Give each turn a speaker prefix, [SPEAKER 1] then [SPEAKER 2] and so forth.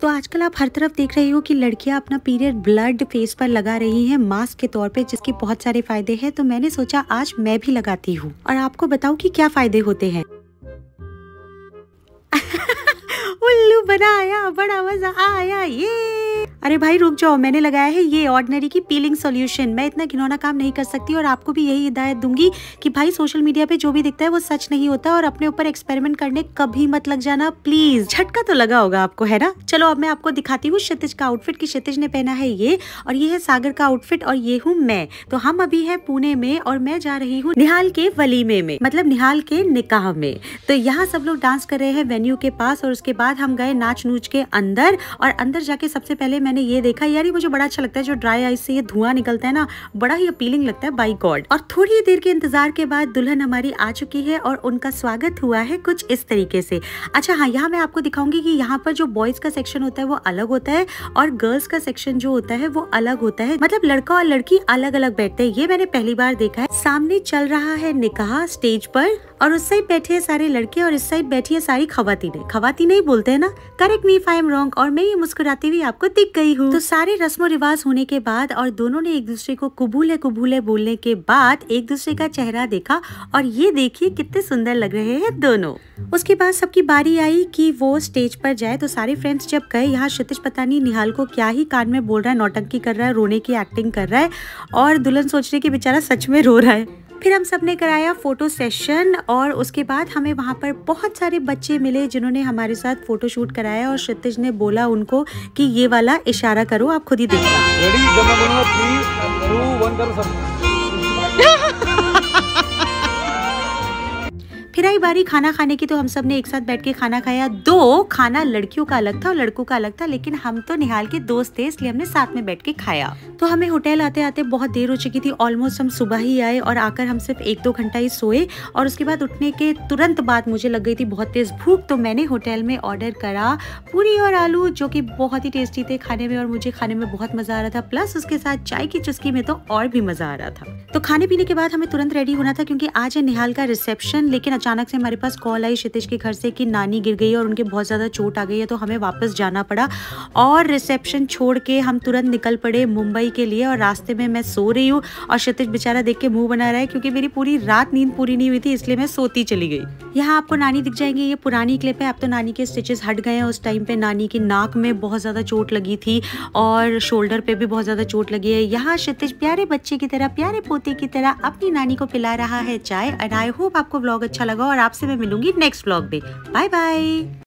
[SPEAKER 1] तो आजकल आप हर तरफ देख रहे हो कि लड़कियां अपना पीरियड ब्लड फेस पर लगा रही हैं मास्क के तौर पे जिसके बहुत सारे फायदे हैं तो मैंने सोचा आज मैं भी लगाती हूँ और आपको बताऊँ कि क्या फायदे होते हैं उल्लू बनाया बड़ा मजा आया ये अरे भाई रुक जाओ मैंने लगाया है ये ऑर्डनरी की पीलिंग सोल्यूशन मैं इतना घिनौना काम नहीं कर सकती और आपको भी यही हिदायत दूंगी कि भाई सोशल मीडिया पे जो भी दिखता है वो सच नहीं होता और अपने ऊपर एक्सपेरिमेंट करने कभी मत लग जाना प्लीज झटका तो लगा होगा आपको है ना चलो अब मैं आपको दिखाती हूँ क्षितिज का आउटफिट की क्षितिज ने पहना है ये और ये है सागर का आउटफिट और ये हूँ मैं तो हम अभी है पुणे में और मैं जा रही हूँ निहाल के वलीमे में मतलब निहाल के निकाह में तो यहाँ सब लोग डांस कर रहे हैं वेन्यू के पास और उसके बाद हम गए नाच नूच के अंदर और अंदर जाके सबसे पहले मैंने मैंने ये देखा यार ये मुझे बड़ा अच्छा लगता है जो ड्राई आइस से ये धुआं निकलता है ना बड़ा ही अपीलिंग लगता है बाई गॉड और थोड़ी देर के इंतजार के बाद दुल्हन हमारी आ चुकी है और उनका स्वागत हुआ है कुछ इस तरीके से अच्छा हाँ यहाँ मैं आपको दिखाऊंगी कि यहाँ पर जो बॉयज का सेक्शन होता है वो अलग होता है और गर्ल्स का सेक्शन जो होता है वो अलग होता है मतलब लड़का और लड़की अलग अलग बैठते है ये मैंने पहली बार देखा है सामने चल रहा है निकाह स्टेज पर और उस साइड बैठे है सारे लड़के और इस साइड बैठी है सारी खवातीने खवातीने ही बोलते हैं ना करेक्ट मी फाइम रॉन्ग और मैं ये मुस्कुराती हुई आपको दिख गई गई हूँ तो सारे रस्म रिवाज होने के बाद और दोनों ने एक दूसरे को कुबूले कुबूले बोलने के बाद एक दूसरे का चेहरा देखा और ये देखिए कितने सुंदर लग रहे हैं दोनों उसके बाद सबकी बारी आई कि वो स्टेज पर जाए तो सारे फ्रेंड्स जब गए यहाँ क्षितिज पता नहीं निहाल को क्या ही कान में बोल रहा है नौटंकी कर रहा है रोने की एक्टिंग कर रहा है और दुल्हन सोच रही कि बेचारा सच में रो रहा है फिर हम सब ने कराया फ़ोटो सेशन और उसके बाद हमें वहाँ पर बहुत सारे बच्चे मिले जिन्होंने हमारे साथ फ़ोटो शूट कराया और क्षितिज ने बोला उनको कि ये वाला इशारा करो आप खुद ही देखो किराई बारी खाना खाने की तो हम सब ने एक साथ बैठ के खाना खाया दो खाना लड़कियों का अलग था और लड़कों का अलग था लेकिन हम तो निहाल के दोस्त थे इसलिए हमने साथ में बैठ के खाया तो हमें होटल आते आते बहुत देर हो चुकी थी ऑलमोस्ट हम सुबह ही आए और आकर हम सिर्फ एक दो घंटा ही सोए और उसके बाद उठने के तुरंत बाद मुझे लग गई थी बहुत तेज़ भूख तो मैंने होटल में ऑर्डर करा पूरी और आलू जो कि बहुत ही टेस्टी थे खाने में और मुझे खाने में बहुत मज़ा आ रहा था प्लस उसके साथ चाय की चुस्की में तो और भी मज़ा आ रहा था तो खाने पीने के बाद हमें तुरंत रेडी होना था क्योंकि आज है निहाल का रिसेप्शन लेकिन अचानक अचानक से हमारे पास कॉल आई क्षितिज के घर से कि नानी गिर गई और उनके बहुत ज़्यादा चोट आ गई है तो हमें वापस जाना पड़ा और रिसेप्शन छोड़ के हम तुरंत निकल पड़े मुंबई के लिए और रास्ते में मैं सो रही हूँ और क्षितिज बेचारा देख के मुँह बना रहा है क्योंकि मेरी पूरी रात नींद पूरी नहीं हुई थी इसलिए मैं सोती चली गई यहाँ आपको नानी दिख जाएंगे ये पुरानी क्लिप है अब तो नानी के स्टिचेस हट गए हैं उस टाइम पे नानी की नाक में बहुत ज़्यादा चोट लगी थी और शोल्डर पे भी बहुत ज़्यादा चोट लगी है यहाँ क्षितिज प्यारे बच्चे की तरह प्यारे पोते की तरह अपनी नानी को पिला रहा है चाय एंड आई होप आपको ब्लॉग अच्छा लगा लगा और आपसे मैं मिलूंगी नेक्स्ट ब्लॉग में बाय बाय